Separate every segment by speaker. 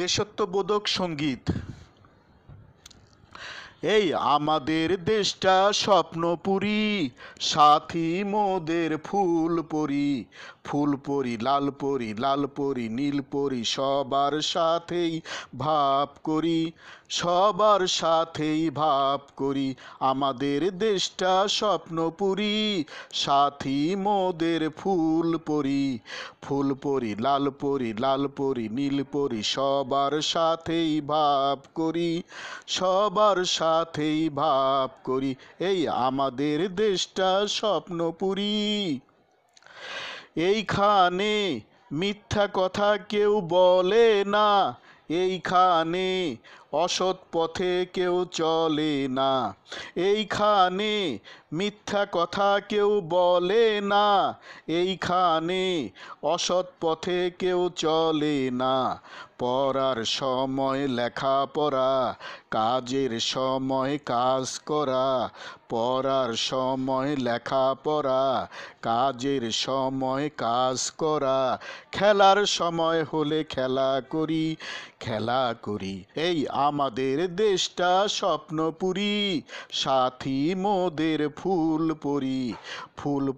Speaker 1: দেশত্ববোধক সঙ্গীত এই আমাদের দেশটা স্বপ্নপুরি সাথী মোদের ফুল পরি ফুল পরি লাল পরি লাল পরি নীল পরি সবার সাথেই ভাব করি সবার সাথেই ভাব করি আমাদের দেশটা স্বপ্নপুরি সাথী মোদের ফুল পরি ফুল পরি লাল পরি লাল পরি নীল পরি সবার সাথেই ভাব করি সবার সাথেই ভাব করি এই আমাদের দেশটা স্বপ্নপুরি এইখানে মিথ্যা কথা কেউ বলে না এইখানে অসৎ পথে কেউ চলে না এইখানে মিথ্যা কথা কেউ বলে না এইখানে অসৎ পথে কেউ চলে না পড়ার সময় লেখা পড়া কাজের সময় কাজ করা পড়ার সময় লেখা পড়া কাজের সময় কাজ করা খেলার সময় হলে খেলা করি খেলা করি এই আমাদের দেশটা স্বপ্নপুরী সাথী মোদের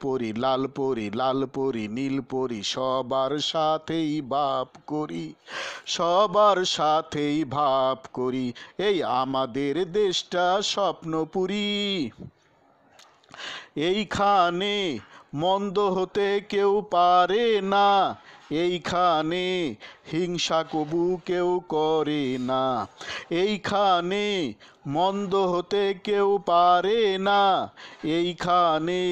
Speaker 1: পরি লাল পরি নীল পরি সবার সাথেই বাপ করি সবার সাথেই ভাব করি এই আমাদের দেশটা স্বপ্নপুরী এইখানে মন্দ হতে কেউ পারে না এইখানে হিংসা কবু কেউ করে না এইখানে মন্দ হতে কেউ পারে না এইখানে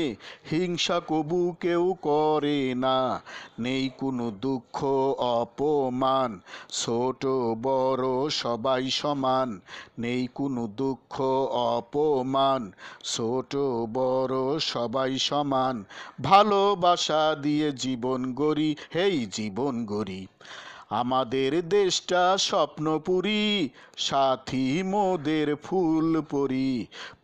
Speaker 1: হিংসা কবু কেউ করে না নেই কোনো দুঃখ অপমান ছোট বড় সবাই সমান নেই কোনো দুঃখ অপমান ছোট বড় সবাই সমান ভালোবাসা দিয়ে জীবন গড়ি হেই জীবন গড়ি আমাদের দেশটা স্বপ্নপুরি সাথী মোদের ফুল পরি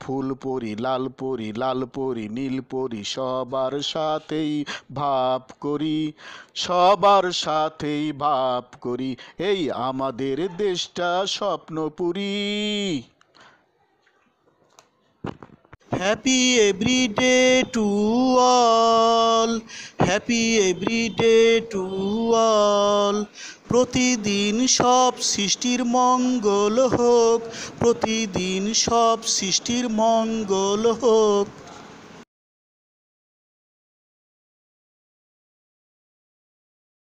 Speaker 1: ফুল পরি লাল পরি লাল পরি নীল পরি সবার সাথেই ভাব করি সবার সাথেই ভাব করি এই আমাদের দেশটা স্বপ্নপুরি happy everyday to all happy everyday to all প্রতিদিন সব সৃষ্টির মঙ্গল হোক প্রতিদিন সব সৃষ্টির মঙ্গল হোক